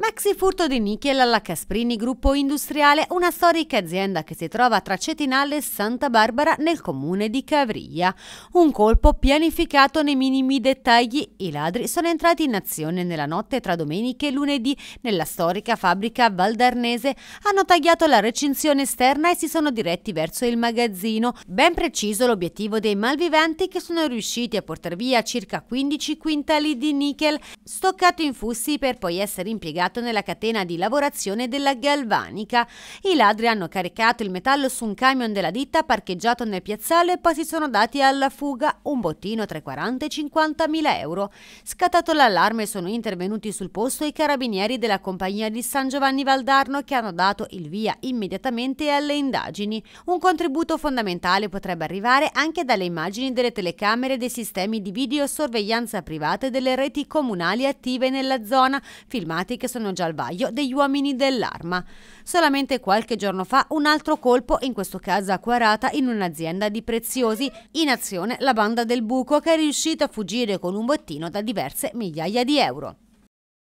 Maxi furto di nickel alla Casprini Gruppo Industriale, una storica azienda che si trova tra Cetinale e Santa Barbara nel comune di Caviglia. Un colpo pianificato nei minimi dettagli. I ladri sono entrati in azione nella notte tra domenica e lunedì nella storica fabbrica valdarnese. Hanno tagliato la recinzione esterna e si sono diretti verso il magazzino. Ben preciso l'obiettivo dei malviventi che sono riusciti a portare via circa 15 quintali di nickel, stoccato in fussi per poi essere impiegato impiegato nella catena di lavorazione della galvanica. I ladri hanno caricato il metallo su un camion della ditta parcheggiato nel piazzale e poi si sono dati alla fuga un bottino tra i 40 e 50 mila euro. Scattato l'allarme sono intervenuti sul posto i carabinieri della compagnia di San Giovanni Valdarno che hanno dato il via immediatamente alle indagini. Un contributo fondamentale potrebbe arrivare anche dalle immagini delle telecamere dei sistemi di videosorveglianza private delle reti comunali attive nella zona, filmati che sono già al vaglio degli uomini dell'arma. Solamente qualche giorno fa un altro colpo, in questo caso a Quarata, in un'azienda di preziosi, in azione la banda sponda del buco che è riuscito a fuggire con un bottino da diverse migliaia di euro.